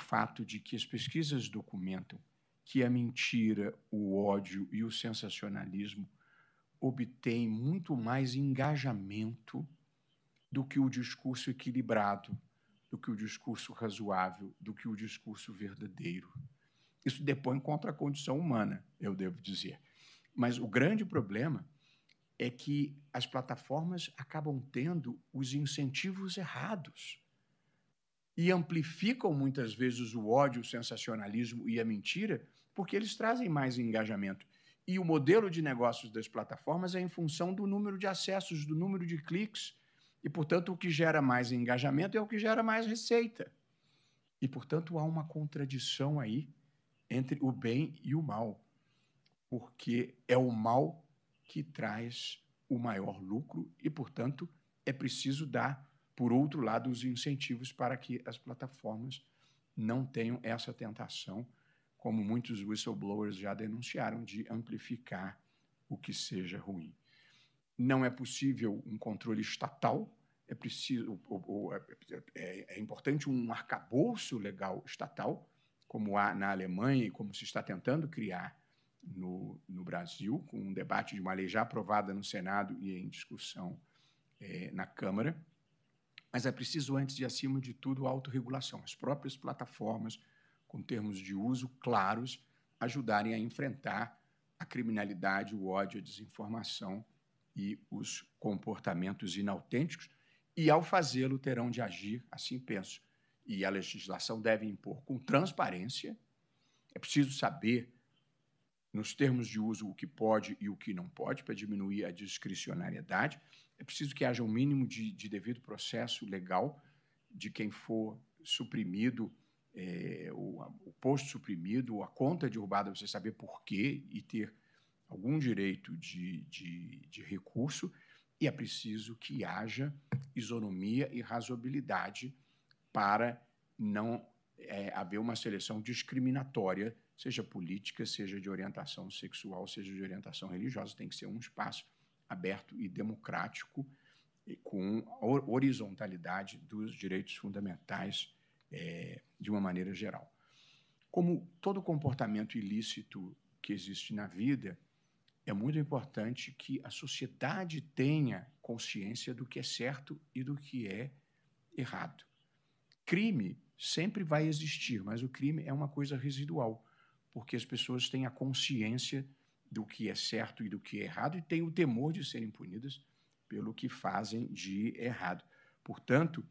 fato de que as pesquisas documentam que a mentira, o ódio e o sensacionalismo obtêm muito mais engajamento do que o discurso equilibrado, do que o discurso razoável, do que o discurso verdadeiro. Isso depõe contra a condição humana, eu devo dizer. Mas o grande problema é que as plataformas acabam tendo os incentivos errados e amplificam muitas vezes o ódio, o sensacionalismo e a mentira, porque eles trazem mais engajamento. E o modelo de negócios das plataformas é em função do número de acessos, do número de cliques. E, portanto, o que gera mais engajamento é o que gera mais receita. E, portanto, há uma contradição aí entre o bem e o mal, porque é o mal que traz o maior lucro e, portanto, é preciso dar por outro lado, os incentivos para que as plataformas não tenham essa tentação, como muitos whistleblowers já denunciaram, de amplificar o que seja ruim. Não é possível um controle estatal, é preciso, ou, ou, é, é, é, importante um arcabouço legal estatal, como há na Alemanha e como se está tentando criar no, no Brasil, com um debate de uma lei já aprovada no Senado e em discussão é, na Câmara mas é preciso, antes e acima de tudo, autorregulação. As próprias plataformas, com termos de uso claros, ajudarem a enfrentar a criminalidade, o ódio, a desinformação e os comportamentos inautênticos. E, ao fazê-lo, terão de agir, assim penso. E a legislação deve impor com transparência. É preciso saber, nos termos de uso, o que pode e o que não pode, para diminuir a discricionariedade é preciso que haja um mínimo de, de devido processo legal de quem for suprimido, é, o, o, posto suprimido, a conta derrubada, você saber por quê e ter algum direito de, de, de recurso, e é preciso que haja isonomia e razoabilidade para não é, haver uma seleção discriminatória, seja política, seja de orientação sexual, seja de orientação religiosa, tem que ser um espaço aberto e democrático e com horizontalidade dos direitos fundamentais é, de uma maneira geral. Como todo comportamento ilícito que existe na vida, é muito importante que a sociedade tenha consciência do que é certo e do que é errado. Crime sempre vai existir, mas o crime é uma coisa residual, porque as pessoas têm a consciência do que é certo e do que é errado e têm o temor de serem punidas pelo que fazem de errado. Portanto,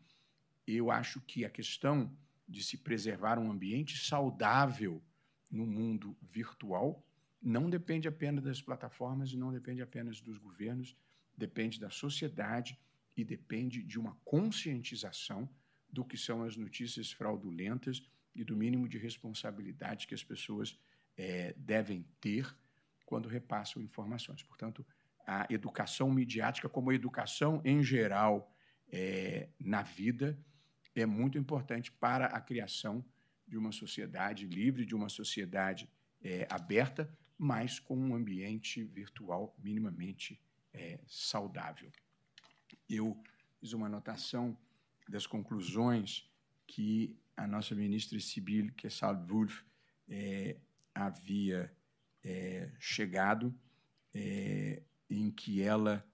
eu acho que a questão de se preservar um ambiente saudável no mundo virtual não depende apenas das plataformas e não depende apenas dos governos, depende da sociedade e depende de uma conscientização do que são as notícias fraudulentas e do mínimo de responsabilidade que as pessoas é, devem ter quando repassam informações. Portanto, a educação midiática, como a educação em geral é, na vida, é muito importante para a criação de uma sociedade livre, de uma sociedade é, aberta, mas com um ambiente virtual minimamente é, saudável. Eu fiz uma anotação das conclusões que a nossa ministra Sibylle Kessal-Wulf é, havia é, chegado, é, em que ela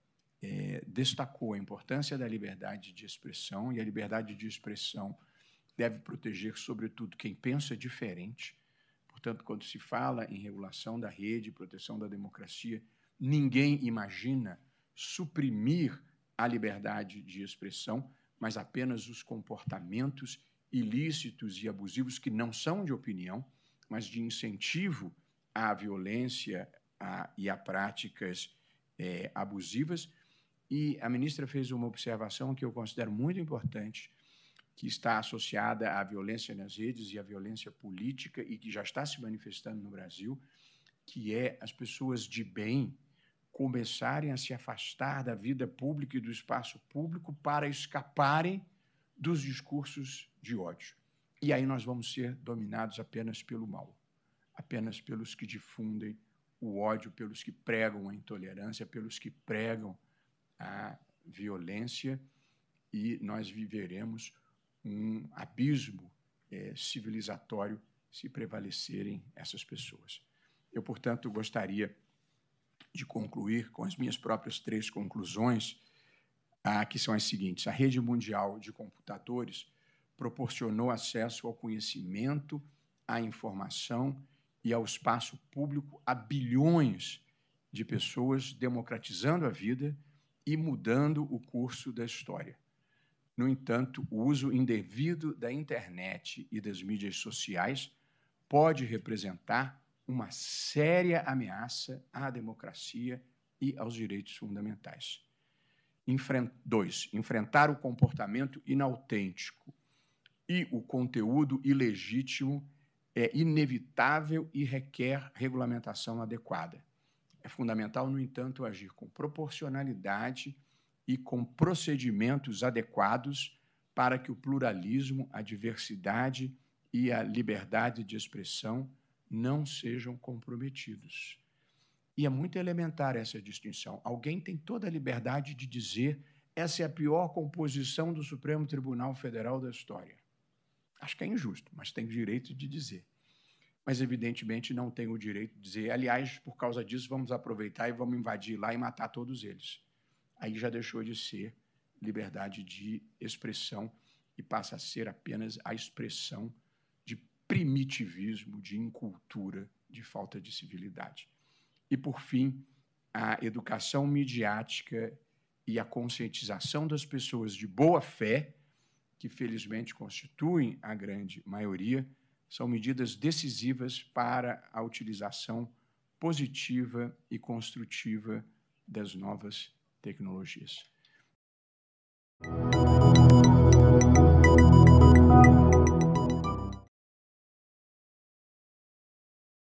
é, destacou a importância da liberdade de expressão, e a liberdade de expressão deve proteger, sobretudo, quem pensa diferente. Portanto, quando se fala em regulação da rede, proteção da democracia, ninguém imagina suprimir a liberdade de expressão, mas apenas os comportamentos ilícitos e abusivos que não são de opinião, mas de incentivo à violência e a práticas é, abusivas. E a ministra fez uma observação que eu considero muito importante, que está associada à violência nas redes e à violência política e que já está se manifestando no Brasil, que é as pessoas de bem começarem a se afastar da vida pública e do espaço público para escaparem dos discursos de ódio. E aí nós vamos ser dominados apenas pelo mal apenas pelos que difundem o ódio, pelos que pregam a intolerância, pelos que pregam a violência, e nós viveremos um abismo é, civilizatório se prevalecerem essas pessoas. Eu, portanto, gostaria de concluir com as minhas próprias três conclusões, ah, que são as seguintes: a rede mundial de computadores proporcionou acesso ao conhecimento, à informação e ao espaço público a bilhões de pessoas, democratizando a vida e mudando o curso da história. No entanto, o uso indevido da internet e das mídias sociais pode representar uma séria ameaça à democracia e aos direitos fundamentais. Enfren dois, enfrentar o comportamento inautêntico e o conteúdo ilegítimo é inevitável e requer regulamentação adequada. É fundamental, no entanto, agir com proporcionalidade e com procedimentos adequados para que o pluralismo, a diversidade e a liberdade de expressão não sejam comprometidos. E é muito elementar essa distinção. Alguém tem toda a liberdade de dizer essa é a pior composição do Supremo Tribunal Federal da história. Acho que é injusto, mas tem o direito de dizer. Mas, evidentemente, não tem o direito de dizer. Aliás, por causa disso, vamos aproveitar e vamos invadir lá e matar todos eles. Aí já deixou de ser liberdade de expressão e passa a ser apenas a expressão de primitivismo, de incultura, de falta de civilidade. E, por fim, a educação midiática e a conscientização das pessoas de boa fé que felizmente constituem a grande maioria, são medidas decisivas para a utilização positiva e construtiva das novas tecnologias.